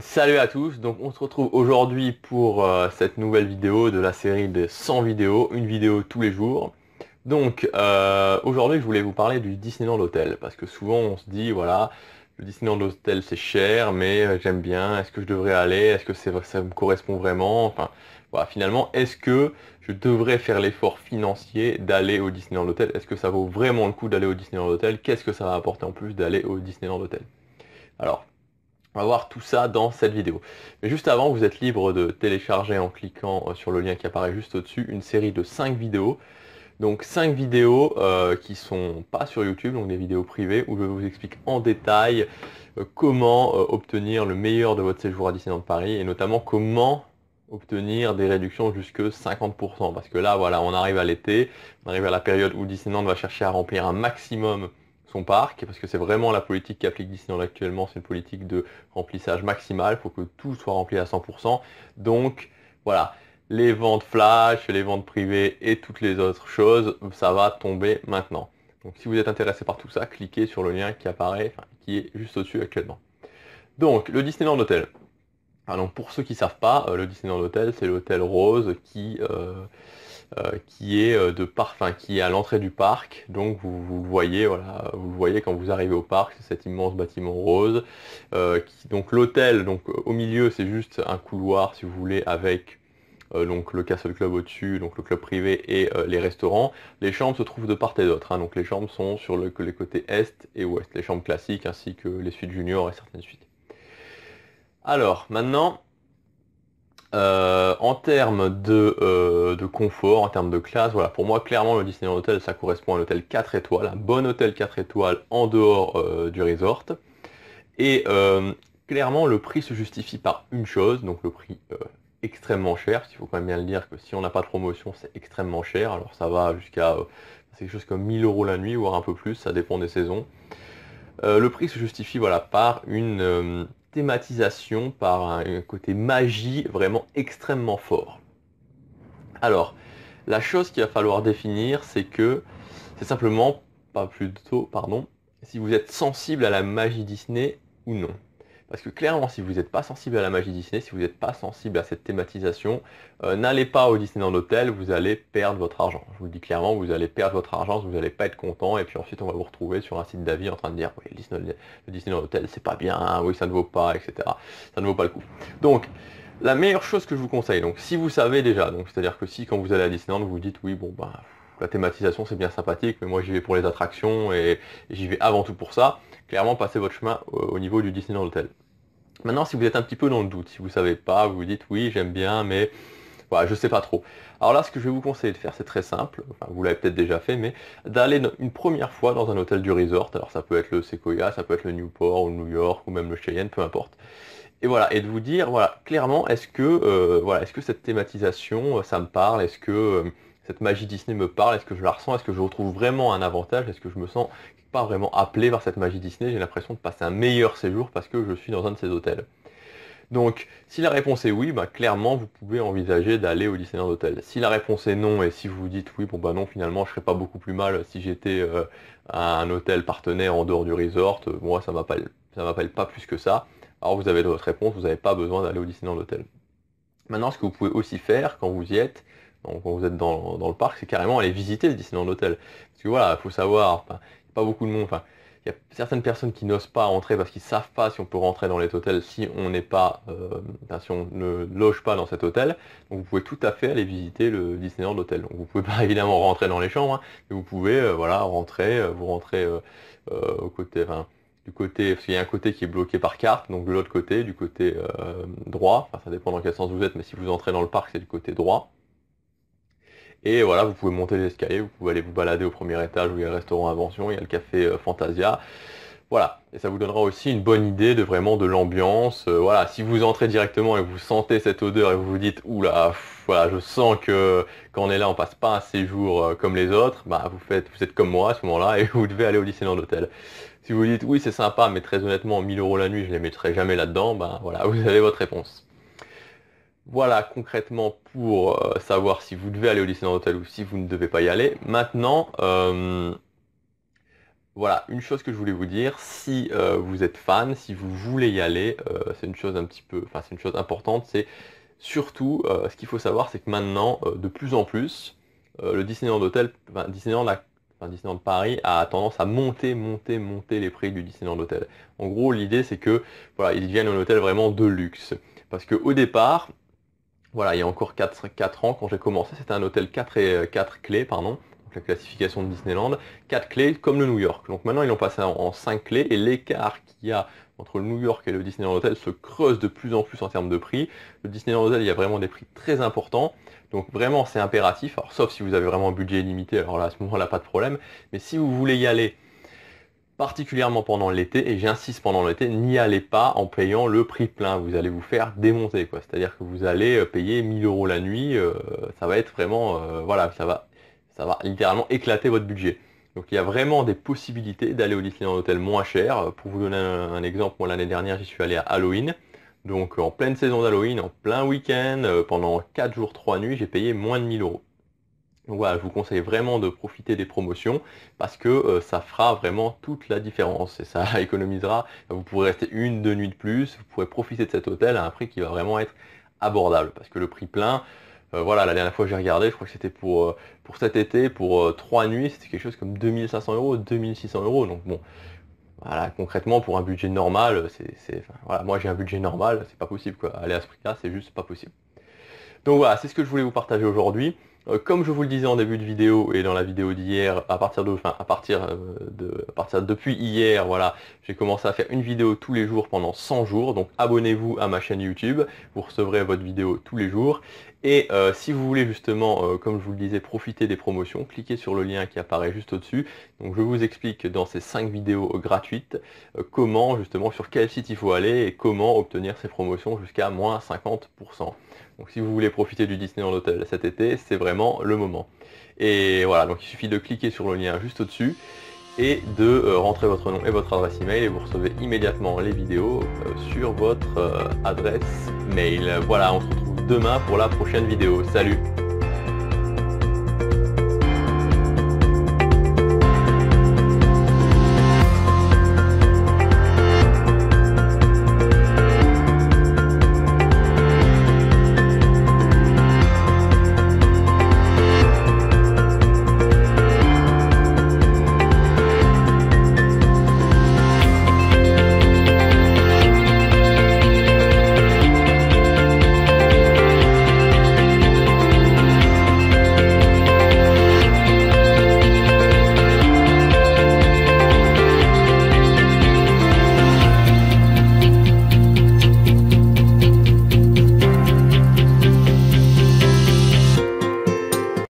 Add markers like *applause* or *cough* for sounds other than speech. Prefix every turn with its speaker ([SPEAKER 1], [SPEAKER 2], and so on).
[SPEAKER 1] Salut à tous, donc on se retrouve aujourd'hui pour euh, cette nouvelle vidéo de la série des 100 vidéos, une vidéo tous les jours. Donc euh, aujourd'hui je voulais vous parler du Disneyland Hotel, parce que souvent on se dit voilà, le Disneyland Hotel c'est cher, mais euh, j'aime bien, est-ce que je devrais aller, est-ce que ça me correspond vraiment, enfin voilà, finalement est-ce que je devrais faire l'effort financier d'aller au Disneyland Hotel, est-ce que ça vaut vraiment le coup d'aller au Disneyland Hotel, qu'est-ce que ça va apporter en plus d'aller au Disneyland Hotel alors, on va voir tout ça dans cette vidéo. Mais juste avant, vous êtes libre de télécharger en cliquant euh, sur le lien qui apparaît juste au-dessus une série de 5 vidéos. Donc 5 vidéos qui euh, qui sont pas sur YouTube, donc des vidéos privées, où je vous explique en détail euh, comment obtenir le meilleur de votre séjour à Disneyland Paris et notamment comment obtenir des réductions jusque 50%. Parce que là, voilà, on arrive à l'été, on arrive à la période où Disneyland va chercher à remplir un maximum parc, parce que c'est vraiment la politique qu'applique Disneyland actuellement, c'est une politique de remplissage maximal, il faut que tout soit rempli à 100%. Donc voilà, les ventes flash, les ventes privées et toutes les autres choses, ça va tomber maintenant. Donc si vous êtes intéressé par tout ça, cliquez sur le lien qui apparaît, enfin, qui est juste au-dessus actuellement. Donc le Disneyland Hotel. Alors ah, pour ceux qui savent pas, euh, le Disneyland Hotel, c'est l'hôtel Rose qui... Euh, euh, qui est euh, de par... qui est à l'entrée du parc. Donc vous, le voyez, voilà, vous voyez quand vous arrivez au parc, c'est cet immense bâtiment rose. Euh, donc l'hôtel, donc au milieu, c'est juste un couloir, si vous voulez, avec donc le Castle Club au-dessus, donc le club privé et les restaurants. Les chambres se trouvent de part et d'autre. Hein. donc les chambres sont sur les côtés est et ouest, les chambres classiques ainsi que les suites juniors et certaines suites. Alors maintenant, euh, en termes euh, de, confort, en termes de classe, voilà, pour moi clairement le Disneyland Hotel ça correspond à un hôtel 4 étoiles, un bon hôtel 4 étoiles en dehors euh, du resort. Et clairement le prix se justifie par une chose, donc le prix extrêmement cher, parce qu'il faut quand même bien le dire que si on n'a pas de promotion c'est extrêmement cher, alors ça va jusqu'à quelque chose comme 1000 euros la nuit, voire un peu plus, ça dépend des saisons. le prix se justifie voilà, par une thématisation, par un côté magie vraiment extrêmement fort. Alors, la chose qu'il va falloir définir, c'est que c'est simplement, pas plutôt, pardon, si vous êtes sensible à la magie Disney ou non. Parce que clairement, si vous n'êtes pas sensible à la magie Disney, si vous n'êtes pas sensible à cette thématisation, euh, n'allez pas au Disneyland Hotel, vous allez perdre votre argent. Je vous le dis clairement, vous allez perdre votre argent, vous n'allez pas être content, et puis ensuite on va vous retrouver sur un site d'avis en train de dire oui, le Disneyland Hotel c'est pas bien, hein, oui ça ne vaut pas, etc. Ça ne vaut pas le coup. Donc, la meilleure chose que je vous conseille, donc si vous savez déjà, donc c'est-à-dire que si quand vous allez à Disneyland, vous vous dites oui bon bah la thématisation c'est bien sympathique, mais moi j'y vais pour les attractions et j'y vais avant tout pour ça, clairement passez votre chemin euh, au niveau du Disneyland Hotel. Maintenant, si vous êtes un petit peu dans le doute, si vous ne savez pas, vous vous dites oui, j'aime bien, mais voilà, je ne sais pas trop. Alors là, ce que je vais vous conseiller de faire, c'est très simple, vous l'avez peut-être déjà fait, mais d'aller une première fois dans un hôtel du resort. Alors ça peut être le Sequoia, ça peut être le Newport, ou New York, ou même le Cheyenne, peu importe. Et voilà, et de vous dire, voilà, clairement, est-ce que, euh, voilà, est-ce que cette thématisation, euh, ça me parle Est-ce que euh, cette magie Disney me parle Est-ce que je la ressens Est-ce que je retrouve vraiment un avantage Est-ce que je me sens pas vraiment appelé par cette magie Disney, j'ai l'impression de passer un meilleur séjour parce que je suis dans un de ces hôtels. Donc, si la réponse est oui, bah, clairement, vous pouvez envisager d'aller au Disneyland Hotel. Si la réponse est non, et si vous vous dites oui, bon bah non, finalement, je serais pas beaucoup plus mal si j'étais euh, à un hôtel partenaire en dehors du resort, euh, moi, ça m'appelle, ça m'appelle pas plus que ça. Alors, vous avez votre réponse, vous n'avez pas besoin d'aller au Disneyland Hotel. Maintenant, ce que vous pouvez aussi faire quand vous y êtes, quand vous êtes dans, le parc, c'est carrément aller visiter le Disneyland Hotel. Parce que voilà, il faut savoir, pas beaucoup de monde. Enfin, il y a certaines personnes qui n'osent pas rentrer parce qu'ils savent pas si on peut rentrer dans les hôtels si on n'est pas, euh, si on ne loge pas dans cet hôtel. Donc vous pouvez tout à fait aller visiter le Disneyland Hotel. Donc vous pouvez pas *laughs* évidemment rentrer dans les chambres, hein, mais vous pouvez euh, voilà rentrer, euh, vous rentrez au côté, enfin, du côté, parce qu'il y a un côté qui est bloqué par carte, donc de l'autre côté, du côté droit. ça dépend dans quel sens vous êtes, mais si vous entrez dans le parc, c'est du côté droit. Et voilà, vous pouvez monter les escaliers, vous pouvez aller vous balader au premier étage où il y a le restaurant Invention, il y a le café euh, Fantasia. Voilà, et ça vous donnera aussi une bonne idée de vraiment de l'ambiance. Euh, voilà, si vous entrez directement et vous sentez cette odeur et vous vous dites oula, voilà, je sens que quand on est là, on passe pas un séjour euh, comme les autres, bah vous faites, vous êtes comme moi à ce moment-là et vous devez aller au dans l'hôtel Si vous dites oui c'est sympa, mais très honnêtement 1000 euros la nuit, je les mettrai jamais là-dedans, bah voilà, vous avez votre réponse voilà concrètement pour euh, savoir si vous devez aller au Disneyland Hotel ou si vous ne devez pas y aller. Maintenant, euh, voilà, une chose que je voulais vous dire, si euh, vous êtes fan, si vous voulez y aller, c'est une chose un petit peu, enfin c'est une chose importante, c'est surtout ce qu'il faut savoir, c'est que maintenant, de plus en plus, le Disneyland Hotel, enfin, Disneyland la, Enfin, Paris a tendance à monter, monter, monter les prix du Disneyland Hotel. En gros, l'idée c'est que voilà, ils viennent un hôtel vraiment de luxe. Parce qu'au départ, voilà, il y a encore 4, ans, quand j'ai commencé, c'était un hôtel 4, et, euh, clés, pardon, la classification de Disneyland, 4 clés comme le New York. Donc maintenant, ils l'ont passé en, 5 clés, et l'écart qu'il y a entre le New York et le Disneyland Hotel se creuse de plus en plus en termes de prix. Le Disneyland Hotel, il y a vraiment des prix très importants. Donc vraiment, c'est impératif. sauf si vous avez vraiment un budget limité, alors là, à ce moment-là, pas de problème. Mais si vous voulez y aller particulièrement pendant l'été, et j'insiste pendant l'été, n'y allez pas en payant le prix plein, vous allez vous faire démonter, quoi. C'est-à-dire que vous allez euh, payer 1000 euros la nuit, euh, ça va être vraiment, euh, voilà, ça va, ça va littéralement éclater votre budget. Donc il y a vraiment des possibilités d'aller au Disneyland hôtel moins cher. Pour vous donner un, exemple, moi l'année dernière j'y suis allé à Halloween. Donc en pleine saison d'Halloween, en plein week-end, pendant 4 jours, 3 nuits, j'ai payé moins de 1000 euros. Donc voilà, je vous conseille vraiment de profiter des promotions parce que euh, ça fera vraiment toute la différence et ça *laughs* économisera. Vous pourrez rester une, deux nuits de plus, vous pourrez profiter de cet hôtel à un prix qui va vraiment être abordable parce que le prix plein, euh, voilà, la dernière fois que j'ai regardé, je crois que c'était pour, euh, pour cet été, pour trois nuits, c'était quelque chose comme 2500 euros, 2600 euros. Donc bon, voilà, concrètement, pour un budget normal, c'est, moi j'ai un budget normal, c'est pas possible quoi. Aller à ce prix-là, c'est juste pas possible. Donc voilà, c'est ce que je voulais vous partager aujourd'hui. Euh, comme je vous le disais en début de vidéo et dans la vidéo d'hier, à partir de, enfin, à partir euh, de, partir depuis hier, voilà, j'ai commencé à faire une vidéo tous les jours pendant 100 jours. Donc abonnez-vous à ma chaîne YouTube, vous recevrez votre vidéo tous les jours. Et euh, si vous voulez justement, comme je vous le disais, profiter des promotions, cliquez sur le lien qui apparaît juste au-dessus. Donc je vous explique dans ces 5 vidéos gratuites comment justement sur quel site il faut aller et comment obtenir ces promotions jusqu'à moins 50%. Donc si vous voulez profiter du Disney en hôtel cet été, c'est vraiment le moment. Et voilà, donc il suffit de cliquer sur le lien juste au-dessus et de euh, rentrer votre nom et votre adresse email et vous recevez immédiatement les vidéos euh, sur votre euh, adresse mail. Voilà, on se retrouve demain pour la prochaine vidéo. Salut